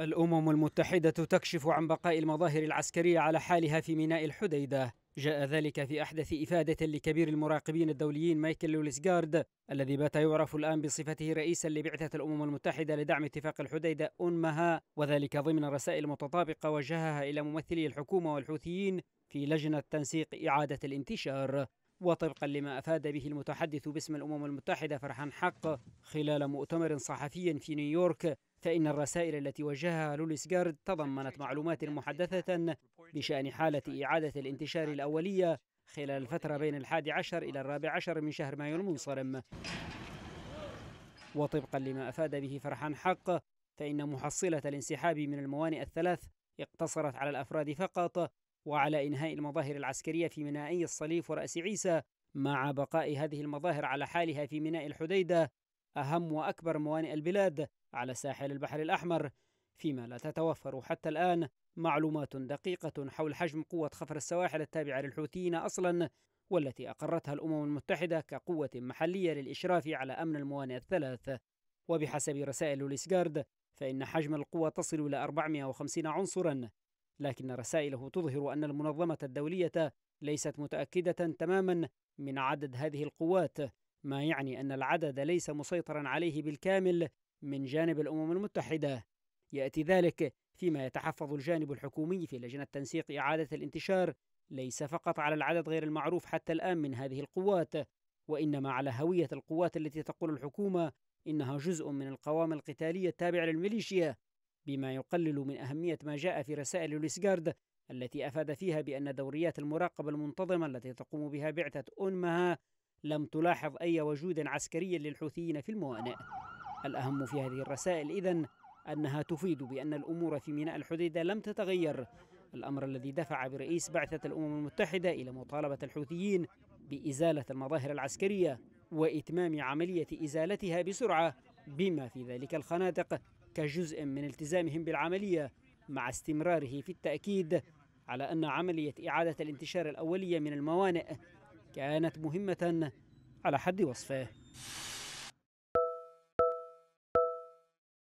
الأمم المتحدة تكشف عن بقاء المظاهر العسكرية على حالها في ميناء الحديدة جاء ذلك في أحدث إفادة لكبير المراقبين الدوليين مايكل لوليسغارد الذي بات يعرف الآن بصفته رئيسا لبعثة الأمم المتحدة لدعم اتفاق الحديدة أنمها وذلك ضمن رسائل متطابقة وجهها إلى ممثلي الحكومة والحوثيين في لجنة تنسيق إعادة الانتشار وطبقا لما أفاد به المتحدث باسم الأمم المتحدة فرحان حق خلال مؤتمر صحفي في نيويورك فإن الرسائل التي وجهها جارد تضمنت معلومات محدثة بشأن حالة إعادة الانتشار الأولية خلال الفترة بين الحادي عشر إلى الرابع عشر من شهر مايو المنصرم وطبقا لما أفاد به فرحان حق فإن محصلة الانسحاب من الموانئ الثلاث اقتصرت على الأفراد فقط وعلى إنهاء المظاهر العسكرية في مينائي الصليف ورأس عيسى مع بقاء هذه المظاهر على حالها في ميناء الحديدة أهم وأكبر موانئ البلاد على ساحل البحر الأحمر فيما لا تتوفر حتى الآن معلومات دقيقة حول حجم قوة خفر السواحل التابعة للحوثيين أصلا والتي أقرتها الأمم المتحدة كقوة محلية للإشراف على أمن الموانئ الثلاث وبحسب رسائل ليسغارد فإن حجم القوة تصل إلى 450 عنصرا لكن رسائله تظهر أن المنظمة الدولية ليست متأكدة تماما من عدد هذه القوات ما يعني أن العدد ليس مسيطرا عليه بالكامل من جانب الأمم المتحدة يأتي ذلك فيما يتحفظ الجانب الحكومي في لجنة تنسيق إعادة الانتشار ليس فقط على العدد غير المعروف حتى الآن من هذه القوات وإنما على هوية القوات التي تقول الحكومة إنها جزء من القوام القتالية التابعة للميليشيا بما يقلل من أهمية ما جاء في رسائل لويسغارد التي أفاد فيها بأن دوريات المراقبة المنتظمة التي تقوم بها بعثة أنمها لم تلاحظ أي وجود عسكري للحوثيين في الموانئ الأهم في هذه الرسائل إذا أنها تفيد بأن الأمور في ميناء الحديدة لم تتغير الأمر الذي دفع برئيس بعثة الأمم المتحدة إلى مطالبة الحوثيين بإزالة المظاهر العسكرية وإتمام عملية إزالتها بسرعة بما في ذلك الخنادق كجزء من التزامهم بالعملية مع استمراره في التأكيد على أن عملية إعادة الانتشار الأولية من الموانئ كانت مهمة على حد وصفه